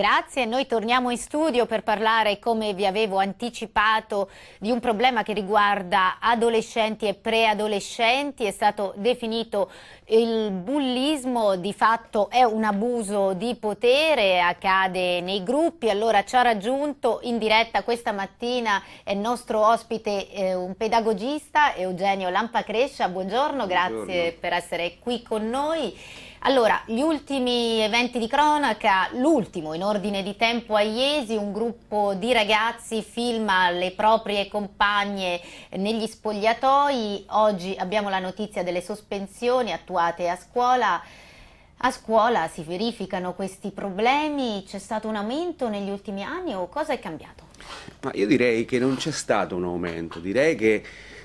Grazie, noi torniamo in studio per parlare, come vi avevo anticipato, di un problema che riguarda adolescenti e preadolescenti. È stato definito il bullismo, di fatto è un abuso di potere, accade nei gruppi. Allora ci ha raggiunto in diretta questa mattina il nostro ospite, eh, un pedagogista, Eugenio Lampacrescia. Buongiorno, Buongiorno, grazie per essere qui con noi. Allora, gli ultimi eventi di cronaca, l'ultimo in ordine di tempo a Iesi, un gruppo di ragazzi filma le proprie compagne negli spogliatoi, oggi abbiamo la notizia delle sospensioni attuate a scuola, a scuola si verificano questi problemi, c'è stato un aumento negli ultimi anni o cosa è cambiato? Ma io direi che non c'è stato un aumento, direi che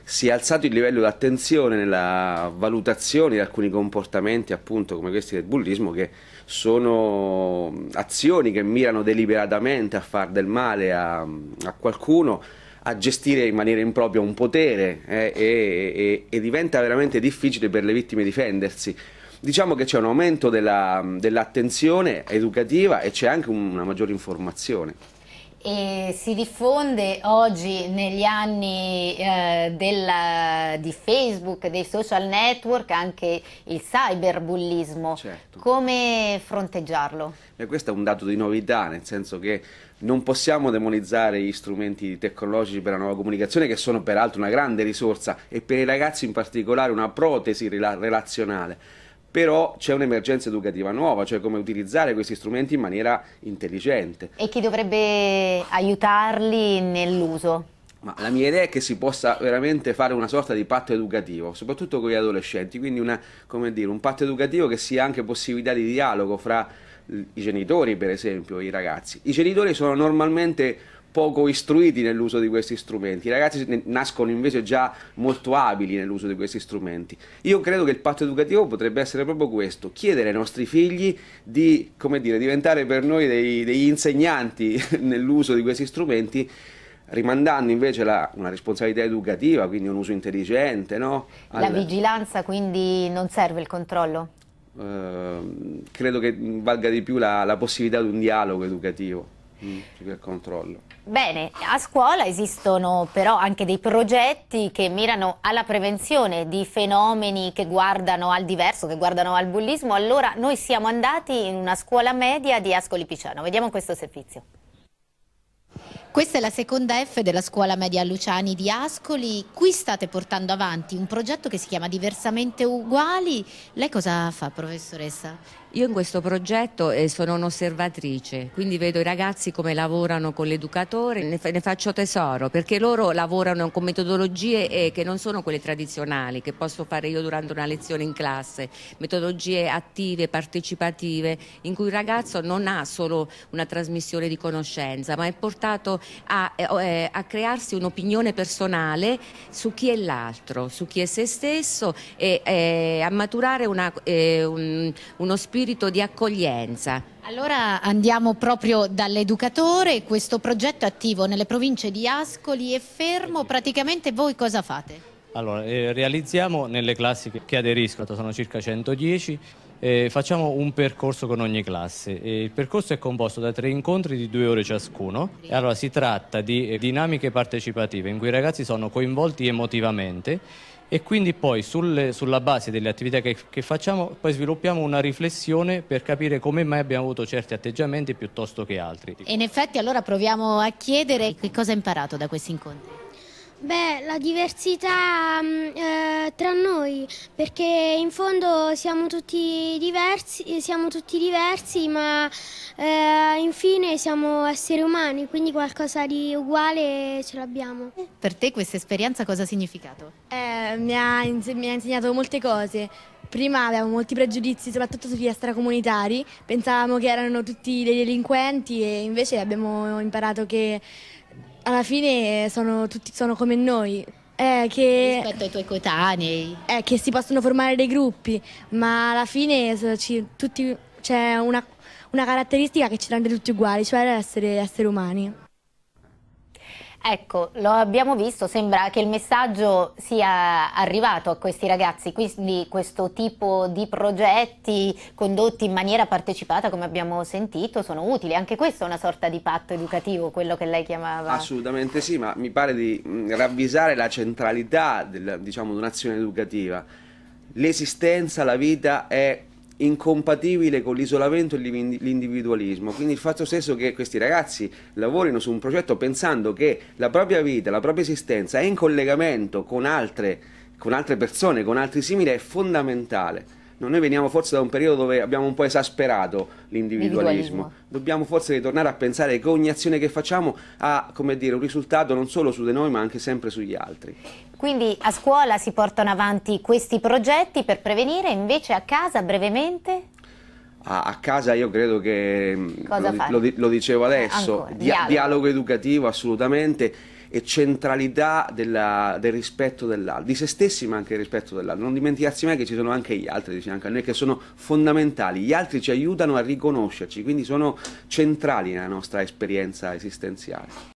si è alzato il livello di attenzione nella valutazione di alcuni comportamenti, appunto come questi del bullismo, che sono azioni che mirano deliberatamente a far del male a, a qualcuno a gestire in maniera impropria un potere eh, e, e, e, diventa veramente difficile per le vittime difendersi. Diciamo che c'è un aumento dell'attenzione dell educativa e c'è anche una maggiore informazione e si diffonde oggi negli anni eh, della, di Facebook, dei social network, anche il cyberbullismo. Certo. Come fronteggiarlo? E questo è un dato di novità, nel senso che non possiamo demonizzare gli strumenti tecnologici per la nuova comunicazione che sono peraltro una grande risorsa e per i ragazzi in particolare una protesi rela relazionale però c'è un'emergenza educativa nuova, cioè come utilizzare questi strumenti in maniera intelligente. E chi dovrebbe aiutarli nell'uso? Ma la mia idea è che si possa veramente fare una sorta di patto educativo, soprattutto con gli adolescenti, quindi una, dire, un patto educativo che sia anche possibilità di dialogo fra i genitori, per esempio, i ragazzi. I genitori sono normalmente poco istruiti nell'uso di questi strumenti, i ragazzi nascono invece già molto abili nell'uso di questi strumenti. Io credo che il patto educativo potrebbe essere proprio questo, chiedere ai nostri figli di dire, diventare per noi dei, degli insegnanti nell'uso di questi strumenti rimandando invece la, una responsabilità educativa, quindi un uso intelligente. No? Al... La vigilanza quindi non serve il controllo? Uh, credo che valga di più la, la possibilità di un dialogo educativo. Mm, il controllo. Bene, a scuola esistono però anche dei progetti che mirano alla prevenzione di fenomeni che guardano al diverso, che guardano al bullismo. Allora noi siamo andati in una scuola media di Ascoli Picciano. Vediamo questo servizio. Questa è la seconda F della scuola media Luciani di Ascoli. Qui state portando avanti un progetto che si chiama Diversamente Uguali. Lei cosa fa, professoressa? Io in questo progetto eh, sono un'osservatrice, quindi vedo i ragazzi come lavorano con l'educatore, ne, faccio tesoro, perché loro lavorano con metodologie eh, che non sono quelle tradizionali, che posso fare io durante una lezione in classe, metodologie attive, partecipative, in cui il ragazzo non ha solo una trasmissione di conoscenza, ma è portato a, eh, a crearsi un'opinione personale su chi è l'altro, su chi è se stesso e a maturare una, un, uno spirito spirito di accoglienza. Allora andiamo proprio dall'educatore, questo progetto è attivo nelle province di Ascoli e Fermo, praticamente voi cosa fate? Allora, eh, realizziamo nelle classi che aderiscono, sono circa 110, eh, facciamo un percorso con ogni classe. E il percorso è composto da tre incontri di due ore ciascuno. E allora si tratta di eh, dinamiche partecipative in cui i ragazzi sono coinvolti emotivamente e quindi poi sul, sulla base delle attività che, che, facciamo poi sviluppiamo una riflessione per capire come mai abbiamo avuto certi atteggiamenti piuttosto che altri. E in effetti allora proviamo a chiedere che cosa ha imparato da questi incontri. Beh, la diversità mm, eh, tra noi, perché in fondo siamo tutti diversi, eh, siamo tutti diversi ma eh, infine siamo esseri umani, quindi qualcosa di uguale ce l'abbiamo. Per te questa esperienza cosa ha significato? Eh, mi, ha mi ha insegnato molte cose. Prima avevamo molti pregiudizi, soprattutto sugli extracomunitari, pensavamo che erano tutti dei delinquenti e invece abbiamo imparato che alla fine sono, tutti sono come noi. È che, rispetto ai tuoi coetanei. È che si possono formare dei gruppi, ma alla fine c'è una, una, caratteristica che ci rende tutti uguali, cioè essere, essere umani. Ecco, lo abbiamo visto, sembra che il messaggio sia arrivato a questi ragazzi, quindi questo tipo di progetti condotti in maniera partecipata, come abbiamo sentito, sono utili. Anche questo è una sorta di patto educativo, quello che lei chiamava. Assolutamente sì, ma mi pare di mm, ravvisare la centralità del, diciamo, di un'azione educativa. L'esistenza, la vita è incompatibile con l'isolamento e l'individualismo. Quindi il fatto stesso che questi ragazzi lavorino su un progetto pensando che la propria vita, la propria esistenza è in collegamento con altre, con altre persone, con altri simili, è fondamentale. No, noi veniamo forse da un periodo dove abbiamo un po' esasperato l'individualismo. Dobbiamo forse ritornare a pensare che ogni azione che facciamo ha dire, un risultato non solo su di noi ma anche sempre sugli altri. Quindi a scuola si portano avanti questi progetti per prevenire, invece a casa brevemente? a, casa io credo che mm, lo, lo, lo, dicevo eh, adesso, Ancora, dia dialogo. dialogo educativo assolutamente e centralità della, del rispetto dell'altro, di se stessi ma anche il rispetto dell'altro. Non dimenticarsi mai che ci sono anche gli altri di fianco a noi che sono fondamentali, gli altri ci aiutano a riconoscerci, quindi sono centrali nella nostra esperienza esistenziale.